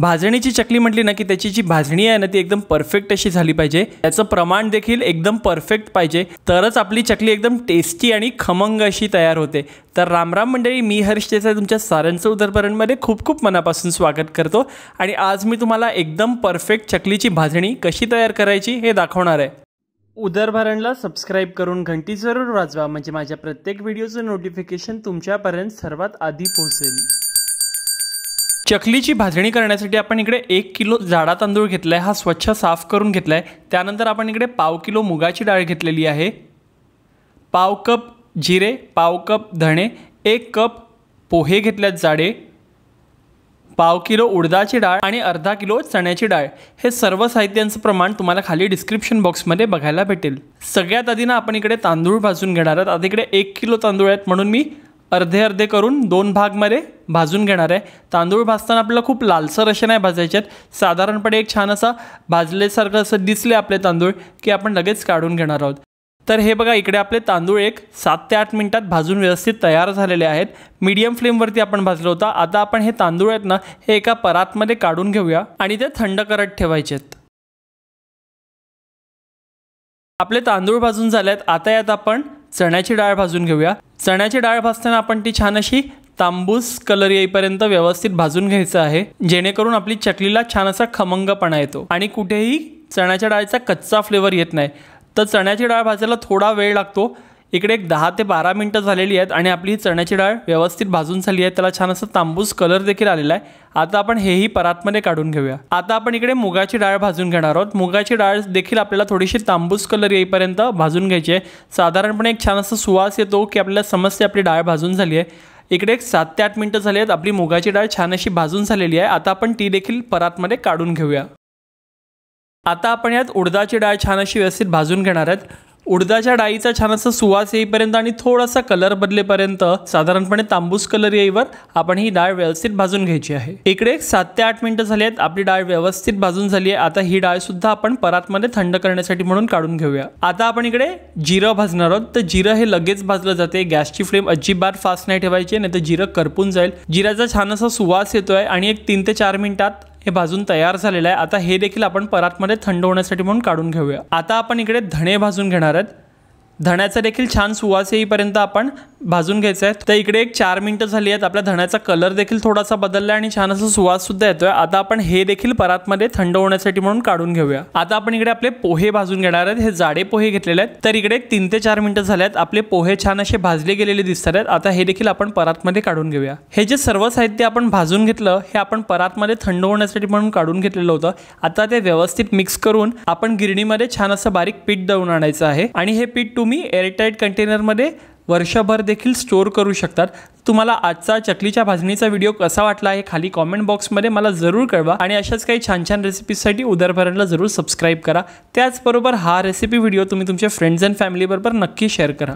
भाजणीची चकली म्हटली ना की त्याची जी भाजणी आहे ना ती एकदम परफेक्ट अशी झाली पाहिजे त्याचं प्रमाण देखील एकदम परफेक्ट पाहिजे तरच आपली चकली एकदम टेस्टी आणि खमंग अशी तयार होते तर रामराम मंडळी मी हर्ष देसाई तुमच्या सारांचं उदरपर्यंतमध्ये खूप खूप मनापासून स्वागत करतो आणि आज मी तुम्हाला एकदम परफेक्ट चकलीची भाजणी कशी तयार करायची हे दाखवणार आहे उदरभरणला सबस्क्राईब करून घंटी जरूर वाजवा म्हणजे माझ्या प्रत्येक व्हिडिओचं नोटिफिकेशन तुमच्यापर्यंत सर्वात आधी पोहोचेल चकलीची भाजणी करण्यासाठी आपण इकडे एक किलो जाडा तांदूळ घेतला आहे हा स्वच्छ साफ करून घेतला आहे त्यानंतर आपण इकडे पाव किलो मुगाची डाळ घेतलेली आहे पाव कप जिरे पाव कप धणे एक कप पोहे घेतल्यात जाडे पाव किलो उडदाची डाळ आणि अर्धा किलो चण्याची डाळ हे सर्व साहित्यांचं प्रमाण तुम्हाला खाली डिस्क्रिप्शन बॉक्समध्ये बघायला भेटेल सगळ्यात आधी ना आपण इकडे तांदूळ भाजून घेणार आहोत आता इकडे एक किलो तांदूळ आहेत म्हणून मी अर्धे अर्धे करून दोन भागमध्ये भाजून घेणार आहे तांदूळ भाजताना आपल्याला खूप लालसर असे नाही भाजायचे आहेत साधारणपणे एक छान असा भाजल्यासारखं असं दिसले आपले तांदूळ की आपण लगेच काढून घेणार आहोत तर हे बघा इकडे आपले तांदूळ एक सात ते आठ मिनटात भाजून व्यवस्थित तयार झालेले आहेत मीडियम फ्लेमवरती आपण भाजलो होता आता आपण हे तांदूळ आहेत ना हे एका परातमध्ये काढून घेऊया आणि ते थंड करत ठेवायचे आपले तांदूळ भाजून झाले आहेत आता यात आपण चण्याची डाळ भाजून घेऊया चण्याची डाळ भाजताना आपण ती छान अशी तांबूस कलर येईपर्यंत व्यवस्थित भाजून घ्यायचं आहे जेणेकरून आपली चकलीला छान असा खमंगपणा येतो आणि कुठेही चण्याच्या डाळीचा कच्चा फ्लेवर येत नाही तर चण्याची डाळ भाजायला थोडा वेळ लागतो इकडे एक दहा ते बारा मिनटं झालेली आहेत आणि आपली चण्याची डाळ व्यवस्थित भाजून झाली आहे त्याला छान असं तांबूस कलर देखील आलेला आहे आता आपण हेही परातमध्ये काढून घेऊया आता आपण इकडे मुगाची डाळ भाजून घेणार आहोत मुगाची डाळ देखील आपल्याला थोडीशी तांबूस कलर येईपर्यंत भाजून घ्यायची आहे साधारणपणे एक छान असा सुवास येतो की आपल्याला समजते आपली डाळ भाजून झाली आहे इकडे एक सात ते आठ मिनटं झाली आहेत आपली मुगाची डाळ छान अशी भाजून झालेली आहे आता आपण ती देखील परातमध्ये काढून घेऊया आता आपण यात उडदाची डाळ छान अशी व्यवस्थित भाजून घेणार आहेत उडदाच्या डाळीचा छान असा सुवास येईपर्यंत आणि थोडासा कलर बदलेपर्यंत साधारणपणे तांबूस कलर येईवर आपण ही डाळ व्यवस्थित भाजून घ्यायची आहे इकडे सात ते आठ मिनिटं झाली आहेत आपली डाळ व्यवस्थित भाजून झाली आहे आता ही डाळ सुद्धा आपण परातमध्ये थंड करण्यासाठी म्हणून काढून घेऊया आता आपण इकडे जिरं भाजणार आहोत तर जिरं हे लगेच भाजलं जाते गॅसची फ्लेम अजिबात फास्ट नाही ठेवायची नाही तर जिरं करपून जाईल जिऱ्याचा छान असा सुवास येतोय आणि एक तीन ते चार मिनिटात हे भाजून तयार झालेलं आहे आता हे देखील आपण परातमध्ये थंड होण्यासाठी म्हणून काढून घेऊया आता आपण इकडे धणे भाजून घेणार आहेत धण्याचा देखील छान सुवास येईपर्यंत आपण भाजून घ्यायचं आहे तर इकडे एक चार मिनटं झाली आहेत आपल्या धण्याचा कलर देखील थोडासा बदलला आणि छान असा सुद्धा येतोय आता आपण हे देखील परातमध्ये थंड होण्यासाठी म्हणून काढून घेऊया आता आपण इकडे आपले पोहे भाजून घेणार आहेत हे जाडे पोहे घेतलेले आहेत तर इकडे तीन ते चार मिनटं झाले आहेत आपले पोहे छान असे भाजले गेलेले दिसतात आहेत आता हे देखील आपण परातमध्ये काढून घेऊया हे जे सर्व साहित्य आपण भाजून घेतलं हे आपण परातमध्ये थंड होण्यासाठी म्हणून काढून घेतलेलं होतं आता ते व्यवस्थित मिक्स करून आपण गिरणीमध्ये छान असं बारीक पीठ दळून आणायचं आहे आणि हे पीठ तुम्ही एअरटाईट कंटेनरमध्ये वर्षभर देखील स्टोअर करू शकतात तुम्हाला आजचा चकलीच्या भाजणीचा व्हिडिओ कसा वाटला हे खाली कॉमेंट बॉक्समध्ये मला जरूर कळवा आणि अशाच काही छान छान रेसिपीजसाठी उदरभरणला जरूर सबस्क्राईब करा त्याचबरोबर हा रेसिपी व्हिडिओ तुम्ही तुमच्या फ्रेंड्स अँड फॅमिलीबरोबर नक्की शेअर करा